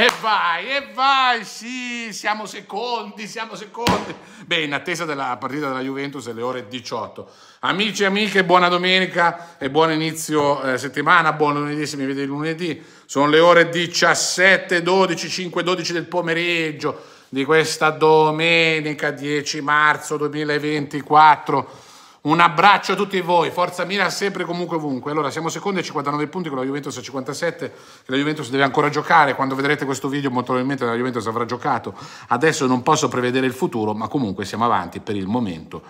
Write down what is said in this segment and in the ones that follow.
E vai, e vai, sì, siamo secondi, siamo secondi. Beh, in attesa della partita della Juventus alle ore 18. Amici e amiche, buona domenica e buon inizio eh, settimana, buon lunedì se mi vede lunedì. Sono le ore 17, 12, 5, 12 del pomeriggio di questa domenica 10 marzo 2024. Un abbraccio a tutti voi, forza Milan sempre comunque ovunque. Allora siamo secondi a 59 punti con la Juventus a 57, la Juventus deve ancora giocare, quando vedrete questo video molto probabilmente la Juventus avrà giocato. Adesso non posso prevedere il futuro, ma comunque siamo avanti per il momento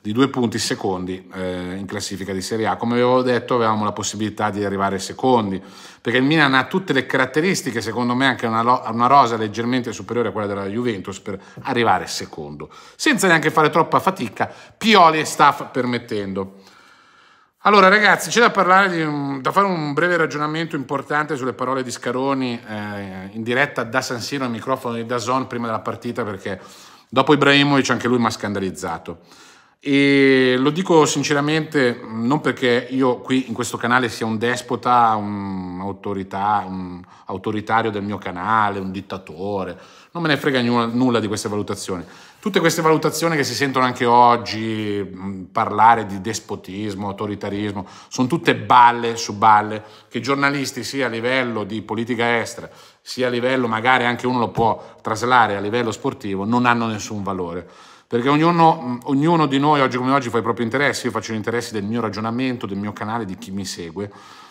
di due punti secondi eh, in classifica di Serie A. Come avevo detto avevamo la possibilità di arrivare secondi, perché il Milan ha tutte le caratteristiche, secondo me anche una, una rosa leggermente superiore a quella della Juventus per arrivare secondo, senza neanche fare troppa fatica. Pioli e staff per permettendo. Allora ragazzi, c'è da parlare di, da fare un breve ragionamento importante sulle parole di Scaroni eh, in diretta da San Siro al microfono di Dazon prima della partita perché dopo Ibrahimovic anche lui mi ha scandalizzato. E lo dico sinceramente non perché io qui in questo canale sia un despota, un, autorità, un autoritario del mio canale, un dittatore, non me ne frega nulla, nulla di queste valutazioni. Tutte queste valutazioni che si sentono anche oggi, mm, parlare di despotismo, autoritarismo, sono tutte balle su balle che giornalisti sia a livello di politica estera, sia a livello magari anche uno lo può traslare a livello sportivo, non hanno nessun valore perché ognuno, ognuno, di noi oggi come oggi fa i propri interessi, io faccio gli interessi del mio ragionamento, del mio canale, di chi mi segue,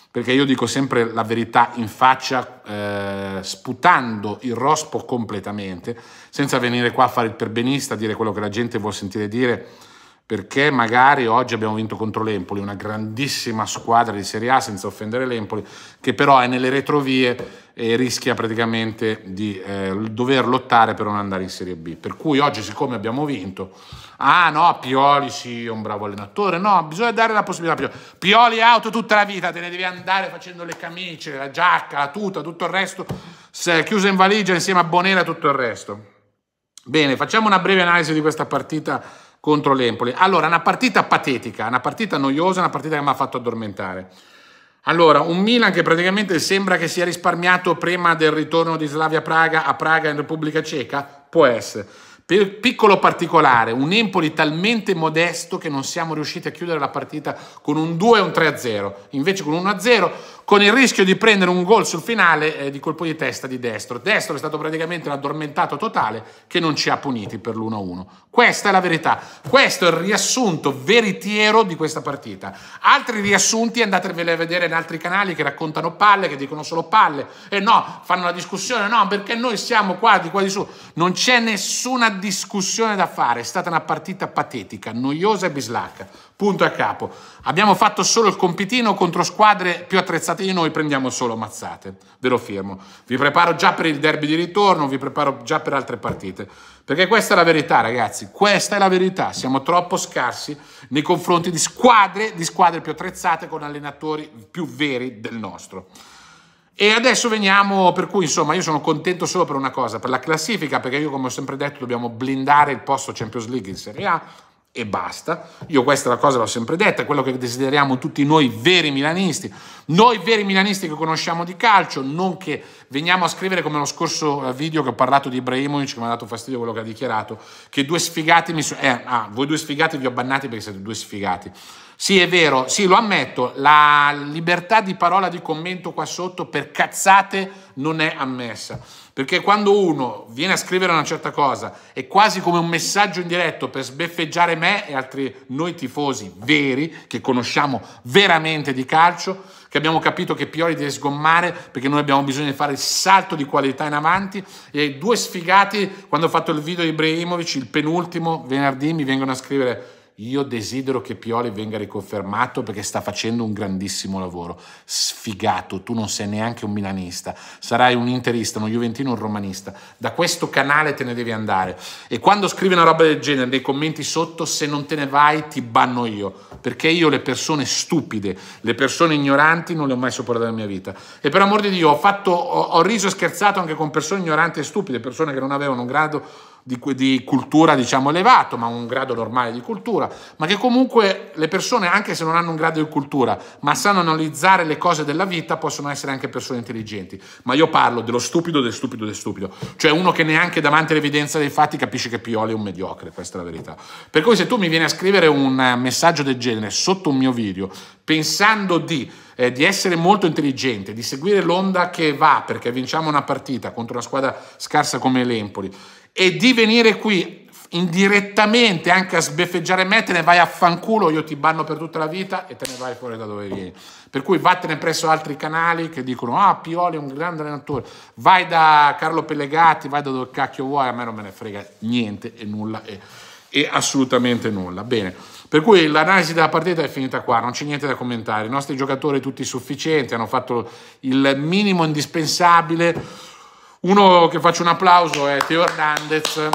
perché io dico sempre la verità in faccia, eh, sputando il rospo completamente, senza venire qua a fare il perbenista, a dire quello che la gente vuole sentire dire, perché magari oggi abbiamo vinto contro l'Empoli, una grandissima squadra di Serie A senza offendere l'Empoli, che però è nelle retrovie e rischia praticamente di eh, dover lottare per non andare in Serie B. Per cui oggi siccome abbiamo vinto, ah no, Pioli sì, è un bravo allenatore, no, bisogna dare la possibilità a Pioli. Pioli auto tutta la vita, te ne devi andare facendo le camicie, la giacca, la tuta, tutto il resto, chiusa in valigia insieme a Bonera e tutto il resto. Bene, facciamo una breve analisi di questa partita contro l'Empoli. Allora, una partita patetica, una partita noiosa, una partita che mi ha fatto addormentare. Allora, un Milan che praticamente sembra che sia risparmiato prima del ritorno di Slavia Praga a Praga in Repubblica Ceca? Può essere. Per piccolo particolare, un Empoli talmente modesto che non siamo riusciti a chiudere la partita con un 2 e un 3-0, invece con un 1-0, con il rischio di prendere un gol sul finale eh, di colpo di testa di destro. Destro è stato praticamente un addormentato totale che non ci ha puniti per l'1-1. Questa è la verità, questo è il riassunto veritiero di questa partita. Altri riassunti andatevele a vedere in altri canali che raccontano palle, che dicono solo palle, e no, fanno la discussione, no, perché noi siamo qua di qua di su. Non c'è nessuna discussione da fare, è stata una partita patetica, noiosa e bislacca. Punto a capo. Abbiamo fatto solo il compitino contro squadre più attrezzate di noi, prendiamo solo mazzate, ve lo firmo. Vi preparo già per il derby di ritorno, vi preparo già per altre partite. Perché questa è la verità, ragazzi, questa è la verità. Siamo troppo scarsi nei confronti di squadre, di squadre più attrezzate con allenatori più veri del nostro. E adesso veniamo, per cui insomma io sono contento solo per una cosa, per la classifica, perché io come ho sempre detto dobbiamo blindare il posto Champions League in Serie A e basta. Io questa è la cosa l'ho sempre detta, è quello che desideriamo tutti noi veri milanisti, noi veri milanisti che conosciamo di calcio, non che veniamo a scrivere come lo scorso eh, video che ho parlato di Ibrahimovic, che mi ha dato fastidio quello che ha dichiarato, che due sfigati mi sono... Eh, ah, voi due sfigati vi ho bannati perché siete due sfigati sì, è vero, sì, lo ammetto, la libertà di parola di commento qua sotto per cazzate non è ammessa. Perché quando uno viene a scrivere una certa cosa è quasi come un messaggio indiretto per sbeffeggiare me e altri noi tifosi veri che conosciamo veramente di calcio, che abbiamo capito che Pioli deve sgommare perché noi abbiamo bisogno di fare il salto di qualità in avanti e due sfigati quando ho fatto il video di Ibrahimovic, il penultimo venerdì mi vengono a scrivere io desidero che Pioli venga riconfermato perché sta facendo un grandissimo lavoro. Sfigato, tu non sei neanche un milanista, sarai un interista, un juventino, un romanista. Da questo canale te ne devi andare. E quando scrivi una roba del genere, nei commenti sotto, se non te ne vai ti banno io, perché io le persone stupide, le persone ignoranti non le ho mai sopportate nella mia vita. E per amor di Dio ho, fatto, ho, ho riso e scherzato anche con persone ignoranti e stupide, persone che non avevano un grado di, di, cultura diciamo elevato, ma un grado normale di cultura, ma che comunque le persone, anche se non hanno un grado di cultura, ma sanno analizzare le cose della vita, possono essere anche persone intelligenti. Ma io parlo dello stupido, del stupido, del stupido, cioè uno che neanche davanti all'evidenza dei fatti capisce che Pioli è un mediocre, questa è la verità. Per cui se tu mi vieni a scrivere un eh, messaggio del genere sotto un mio video, pensando di, eh, di, essere molto intelligente, di seguire l'onda che va perché vinciamo una partita contro una squadra scarsa come l'Empoli e di venire qui indirettamente anche a sbeffeggiare me, te ne vai a fanculo, io ti banno per tutta la vita e te ne vai fuori da dove vieni. Per cui vattene presso altri canali che dicono ah Pioli è un grande allenatore, vai da Carlo Pellegatti, vai da dove cacchio vuoi, a me non me ne frega niente e nulla e, e assolutamente nulla. Bene, per cui l'analisi della partita è finita qua, non c'è niente da commentare, i nostri giocatori tutti sufficienti, hanno fatto il minimo indispensabile uno che faccio un applauso è Teo Hernandez,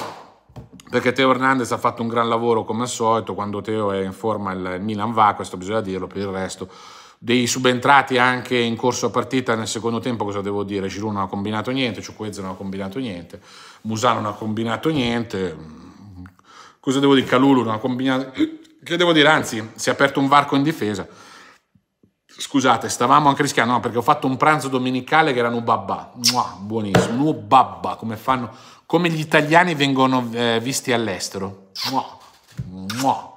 perché Teo Hernandez ha fatto un gran lavoro come al solito, quando Teo è in forma il Milan va, questo bisogna dirlo, per il resto dei subentrati anche in corso a partita nel secondo tempo, cosa devo dire? Giroud non ha combinato niente, Ciuquezza non ha combinato niente, Musano non ha combinato niente, cosa devo dire? Calulu non ha combinato... Che devo dire? Anzi, si è aperto un varco in difesa. Scusate, stavamo anche rischiando, no, perché ho fatto un pranzo domenicale che era nubabba. Mua, buonissimo, nubabba, come fanno, come gli italiani vengono eh, visti all'estero. Mua, mua.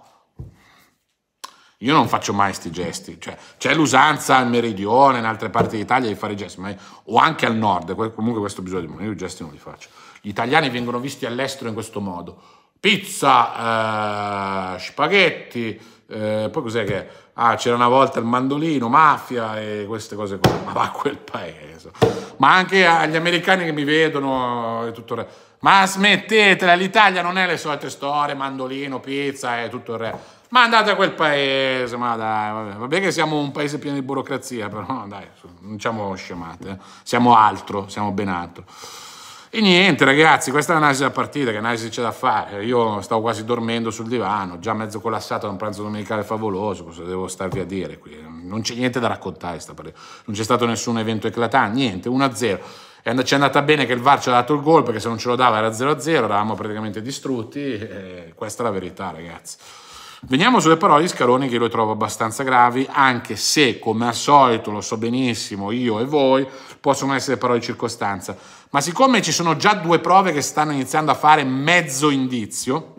Io non faccio mai questi gesti, cioè, c'è l'usanza al meridione, in altre parti d'Italia di fare i gesti, ma io, o anche al nord, comunque questo bisogno bisogna, io i gesti non li faccio. Gli italiani vengono visti all'estero in questo modo. Pizza, eh, spaghetti, eh, poi cos'è che Ah, c'era una volta il mandolino, mafia e queste cose qua. Ma va a quel paese. Ma anche agli americani che mi vedono e tutto il resto. Ma smettetela, l'Italia non è le solite storie, mandolino, pizza e tutto il resto. Ma andate a quel paese, ma dai, vabbè. bene che siamo un paese pieno di burocrazia, però dai, non siamo scemate, eh. siamo altro, siamo ben altro. E niente ragazzi, questa è l'analisi della partita, che analisi c'è da fare? Io stavo quasi dormendo sul divano, già mezzo collassato da un pranzo domenicale favoloso, cosa devo starvi a dire qui? Non c'è niente da raccontare, sta partita. non c'è stato nessun evento eclatante, niente, 1-0. Ci è andata bene che il VAR ci ha dato il gol, perché se non ce lo dava era 0-0, eravamo praticamente distrutti, questa è la verità ragazzi. Veniamo sulle parole di Scaloni che io le trovo abbastanza gravi, anche se, come al solito, lo so benissimo, io e voi, possono essere parole di circostanza. Ma siccome ci sono già due prove che stanno iniziando a fare mezzo indizio,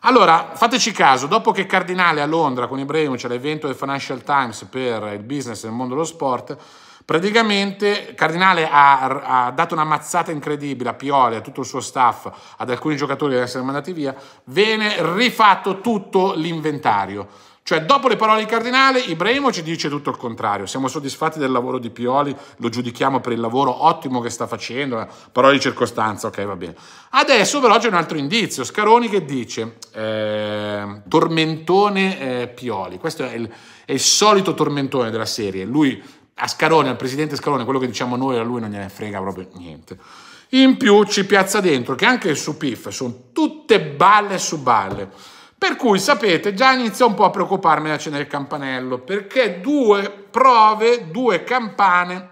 allora fateci caso, dopo che Cardinale a Londra con Ibrahimovic all'evento del Financial Times per il business nel mondo dello sport, Praticamente Cardinale ha, ha, dato una mazzata incredibile a Pioli, a tutto il suo staff, ad alcuni giocatori ad essere mandati via, viene rifatto tutto l'inventario. Cioè, dopo le parole di Cardinale, Ibrahimo ci dice tutto il contrario. Siamo soddisfatti del lavoro di Pioli, lo giudichiamo per il lavoro ottimo che sta facendo, eh. parole di circostanza, ok, va bene. Adesso però c'è un altro indizio, Scaroni che dice, eh, tormentone eh, Pioli, questo è il, è il solito tormentone della serie, lui a Scarone, al presidente Scarone, quello che diciamo noi a lui non gliene frega proprio niente. In più ci piazza dentro che anche su PIF sono tutte balle su balle. Per cui sapete, già inizio un po' a preoccuparmi la cena il campanello, perché due prove, due campane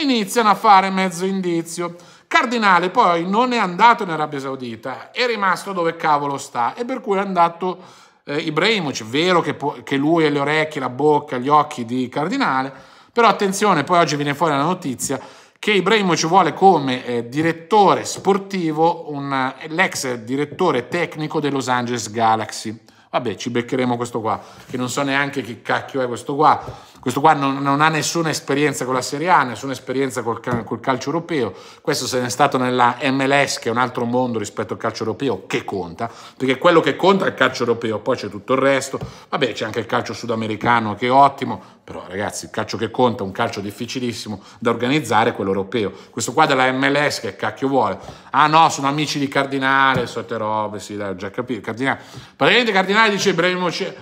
iniziano a fare mezzo indizio. Cardinale poi non è andato in Arabia Saudita, è rimasto dove cavolo sta e per cui è andato eh, Ibrahimovic, vero che, che lui ha le orecchie, la bocca, gli occhi di Cardinale, però attenzione, poi oggi viene fuori la notizia che Ibrahimovic vuole come eh, direttore sportivo un, eh, l'ex direttore tecnico dei Los Angeles Galaxy. Vabbè, ci beccheremo questo qua, che non so neanche chi cacchio è questo qua questo qua non, non, ha nessuna esperienza con la Serie A, nessuna esperienza col, col calcio europeo. Questo se ne è stato nella MLS, che è un altro mondo rispetto al calcio europeo, che conta, perché quello che conta è il calcio europeo, poi c'è tutto il resto. Vabbè, c'è anche il calcio sudamericano che è ottimo, però ragazzi, il calcio che conta è un calcio difficilissimo da organizzare, quello europeo. Questo qua della MLS che cacchio vuole. Ah no, sono amici di Cardinale, solite robe, sì, dai, ho già capito, Cardinale. Praticamente Cardinale dice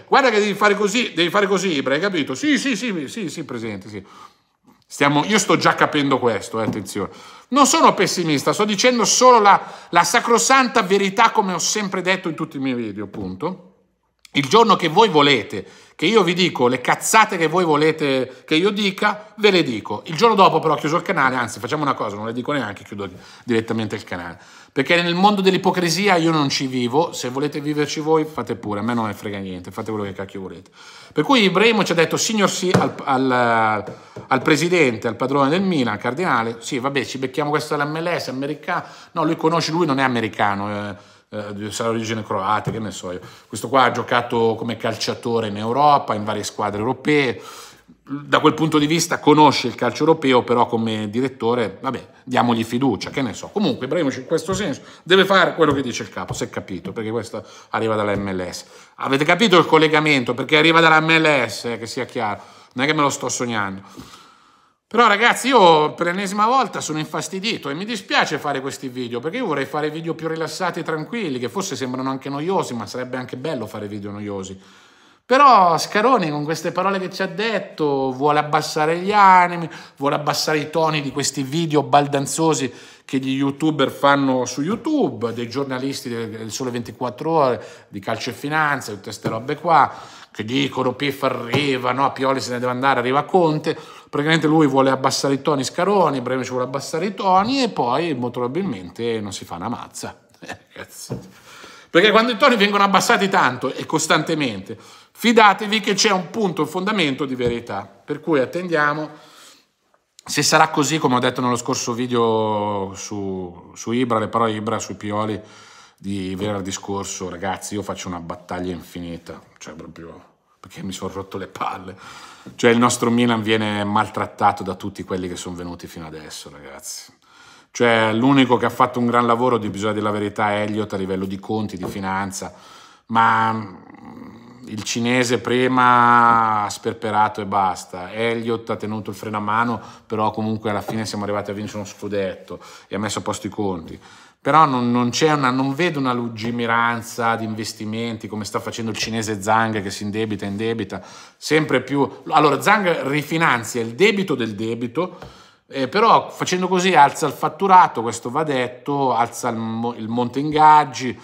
guarda che devi fare così, devi fare così, hai capito? Sì, sì, sì, sì, sì, sì, presente, sì. Stiamo, io sto già capendo questo, eh, attenzione. Non sono pessimista, sto dicendo solo la, la sacrosanta verità come ho sempre detto in tutti i miei video, appunto il giorno che voi volete, che io vi dico le cazzate che voi volete che io dica, ve le dico. Il giorno dopo però chiuso il canale, anzi facciamo una cosa, non le dico neanche, chiudo direttamente il canale. Perché nel mondo dell'ipocrisia io non ci vivo, se volete viverci voi fate pure, a me non me frega niente, fate quello che cacchio volete. Per cui Ibrahimo ci ha detto signor sì al, al, al presidente, al padrone del Milan, al cardinale, sì vabbè ci becchiamo questo dell'MLS, americano, no lui conosce, lui non è americano. Eh eh, sarà origine croata, che ne so io. Questo qua ha giocato come calciatore in Europa, in varie squadre europee. Da quel punto di vista conosce il calcio europeo, però come direttore, vabbè, diamogli fiducia, che ne so. Comunque Ibrahimovic in questo senso deve fare quello che dice il capo, se è capito, perché questo arriva dalla MLS. Avete capito il collegamento? Perché arriva dalla MLS, eh, che sia chiaro. Non è che me lo sto sognando. Però ragazzi io per l'ennesima volta sono infastidito e mi dispiace fare questi video perché io vorrei fare video più rilassati e tranquilli che forse sembrano anche noiosi ma sarebbe anche bello fare video noiosi. Però Scaroni con queste parole che ci ha detto vuole abbassare gli animi, vuole abbassare i toni di questi video baldanzosi che gli youtuber fanno su YouTube, dei giornalisti del Sole 24 Ore, di Calcio e Finanza, tutte queste robe qua che dicono Pif arriva, no, Pioli se ne deve andare, arriva Conte, praticamente lui vuole abbassare i toni Scaroni, Bremen ci vuole abbassare i toni e poi molto probabilmente non si fa una mazza. Eh, Perché quando i toni vengono abbassati tanto e costantemente, fidatevi che c'è un punto, un fondamento di verità, per cui attendiamo. Se sarà così, come ho detto nello scorso video su, su Ibra, le parole Ibra sui Pioli, di venerdì scorso, ragazzi, io faccio una battaglia infinita, cioè proprio perché mi sono rotto le palle. Cioè il nostro Milan viene maltrattato da tutti quelli che sono venuti fino adesso, ragazzi. Cioè l'unico che ha fatto un gran lavoro, di bisogno della verità, è Elliot a livello di conti, di finanza, ma mm, il cinese prima ha sperperato e basta. Elliot ha tenuto il freno a mano, però comunque alla fine siamo arrivati a vincere uno scudetto e ha messo a posto i conti però non, non, una, non, vedo una lungimiranza di investimenti come sta facendo il cinese Zang che si indebita, indebita, sempre più. Allora Zang rifinanzia il debito del debito, eh, però facendo così alza il fatturato, questo va detto, alza il, il monte ingaggi,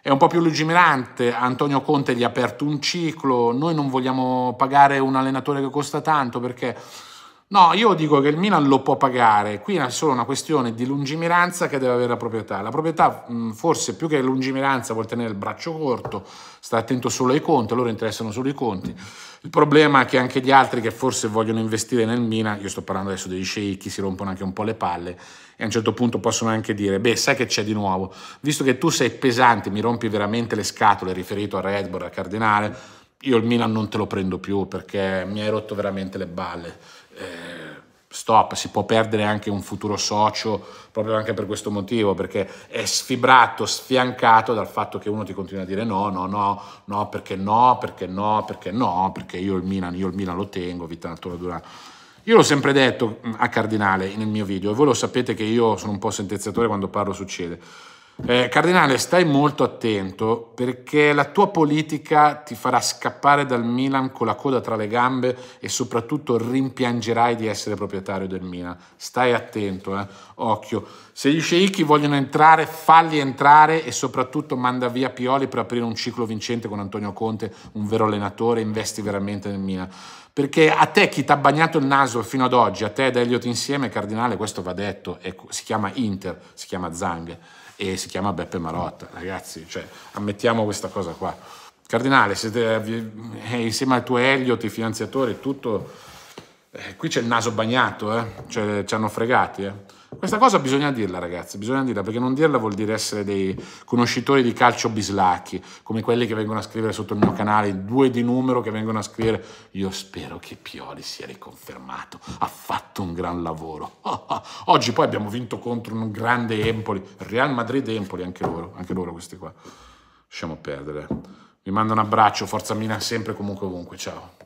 è un po' più lungimirante, Antonio Conte gli ha aperto un ciclo, noi non vogliamo pagare un allenatore che costa tanto perché No, io dico che il Milan lo può pagare, qui è solo una questione di lungimiranza che deve avere la proprietà. La proprietà forse più che lungimiranza vuol tenere il braccio corto, sta attento solo ai conti, a loro interessano solo i conti. Il problema è che anche gli altri che forse vogliono investire nel Milan, io sto parlando adesso degli sceicchi, si rompono anche un po' le palle e a un certo punto possono anche dire, beh sai che c'è di nuovo, visto che tu sei pesante, mi rompi veramente le scatole riferito a Red Bull, al Cardinale, io il Milan non te lo prendo più perché mi hai rotto veramente le balle eh, stop, si può perdere anche un futuro socio proprio anche per questo motivo, perché è sfibrato, sfiancato dal fatto che uno ti continua a dire no, no, no, no, perché no, perché no, perché no, perché io il Milan, io il Milan lo tengo, vita natura dura. Io l'ho sempre detto mm, a Cardinale nel mio video, e voi lo sapete che io sono un po' sentenziatore quando parlo succede. Eh, Cardinale, stai molto attento perché la tua politica ti farà scappare dal Milan con la coda tra le gambe e soprattutto rimpiangerai di essere proprietario del Milan. Stai attento, eh? occhio. Se gli sceicchi vogliono entrare, falli entrare e soprattutto manda via Pioli per aprire un ciclo vincente con Antonio Conte, un vero allenatore, investi veramente nel Milan. Perché a te chi ti ha bagnato il naso fino ad oggi, a te ed Elliot insieme, Cardinale, questo va detto, ecco, si chiama Inter, si chiama Zang e si chiama Beppe Marotta, ragazzi, cioè, ammettiamo questa cosa qua. Cardinale, siete, eh, eh insieme al tuo Elliot, i finanziatori, tutto eh, qui c'è il naso bagnato, eh? cioè, ci hanno fregati. Eh? Questa cosa bisogna dirla, ragazzi, bisogna dirla, perché non dirla vuol dire essere dei conoscitori di calcio bislacchi, come quelli che vengono a scrivere sotto il mio canale, due di numero che vengono a scrivere. Io spero che Pioli sia riconfermato, ha fatto un gran lavoro. Oh, oh. Oggi poi abbiamo vinto contro un grande Empoli, Real Madrid Empoli, anche loro, anche loro questi qua. Lasciamo perdere. Vi mando un abbraccio, forza Mina sempre, comunque ovunque, ciao.